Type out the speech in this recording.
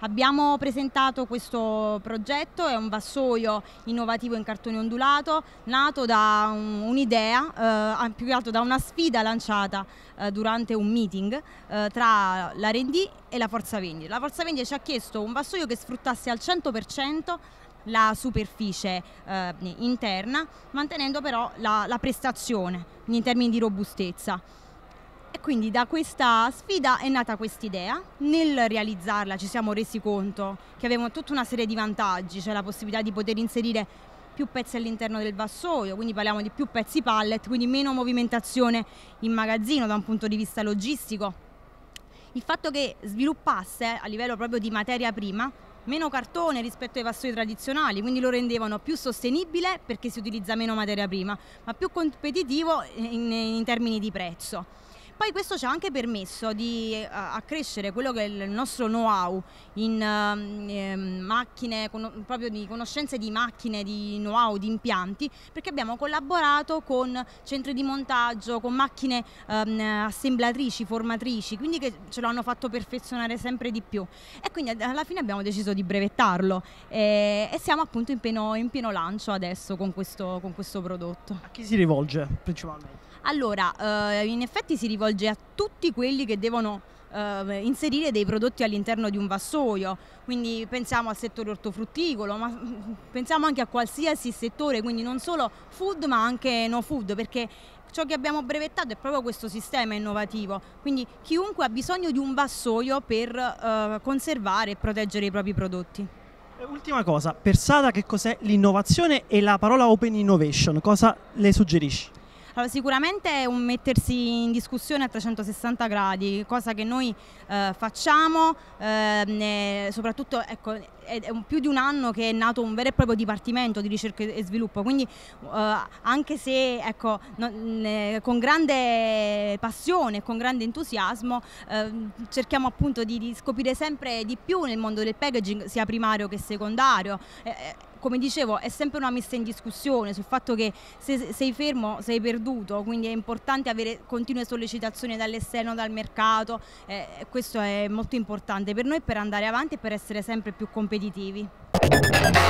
Abbiamo presentato questo progetto, è un vassoio innovativo in cartone ondulato, nato da un'idea, eh, più che altro da una sfida lanciata eh, durante un meeting eh, tra l'R&D e la Forza Vendita. La Forza Vendita ci ha chiesto un vassoio che sfruttasse al 100% la superficie eh, interna, mantenendo però la, la prestazione in termini di robustezza. E quindi da questa sfida è nata questa idea. Nel realizzarla ci siamo resi conto che avevamo tutta una serie di vantaggi, cioè la possibilità di poter inserire più pezzi all'interno del vassoio, quindi parliamo di più pezzi pallet, quindi meno movimentazione in magazzino da un punto di vista logistico. Il fatto che sviluppasse a livello proprio di materia prima meno cartone rispetto ai vassoi tradizionali, quindi lo rendevano più sostenibile perché si utilizza meno materia prima, ma più competitivo in, in termini di prezzo poi questo ci ha anche permesso di eh, accrescere quello che è il nostro know-how in eh, macchine, con, proprio di conoscenze di macchine, di know-how, di impianti, perché abbiamo collaborato con centri di montaggio, con macchine ehm, assemblatrici, formatrici, quindi che ce l'hanno fatto perfezionare sempre di più. E quindi alla fine abbiamo deciso di brevettarlo e, e siamo appunto in pieno, in pieno lancio adesso con questo, con questo prodotto. A chi si rivolge principalmente? Allora, eh, in effetti si rivolge rivolge a tutti quelli che devono eh, inserire dei prodotti all'interno di un vassoio, quindi pensiamo al settore ortofrutticolo, ma mm, pensiamo anche a qualsiasi settore, quindi non solo food ma anche no food, perché ciò che abbiamo brevettato è proprio questo sistema innovativo, quindi chiunque ha bisogno di un vassoio per eh, conservare e proteggere i propri prodotti. Ultima cosa, per Sada che cos'è l'innovazione e la parola open innovation, cosa le suggerisci? Allora, sicuramente è un mettersi in discussione a 360 gradi, cosa che noi eh, facciamo, eh, soprattutto ecco, è, è, più di un anno che è nato un vero e proprio dipartimento di ricerca e sviluppo, quindi eh, anche se ecco, no, con grande passione, con grande entusiasmo ehm, cerchiamo appunto di, di, scoprire sempre di più nel mondo del packaging, sia primario che secondario eh, eh, come dicevo è sempre una messa in discussione sul fatto che se sei fermo sei perduto, quindi è importante avere continue sollecitazioni dall'esterno, dal mercato, eh, questo è molto importante per noi per andare avanti e per essere sempre più competitivi.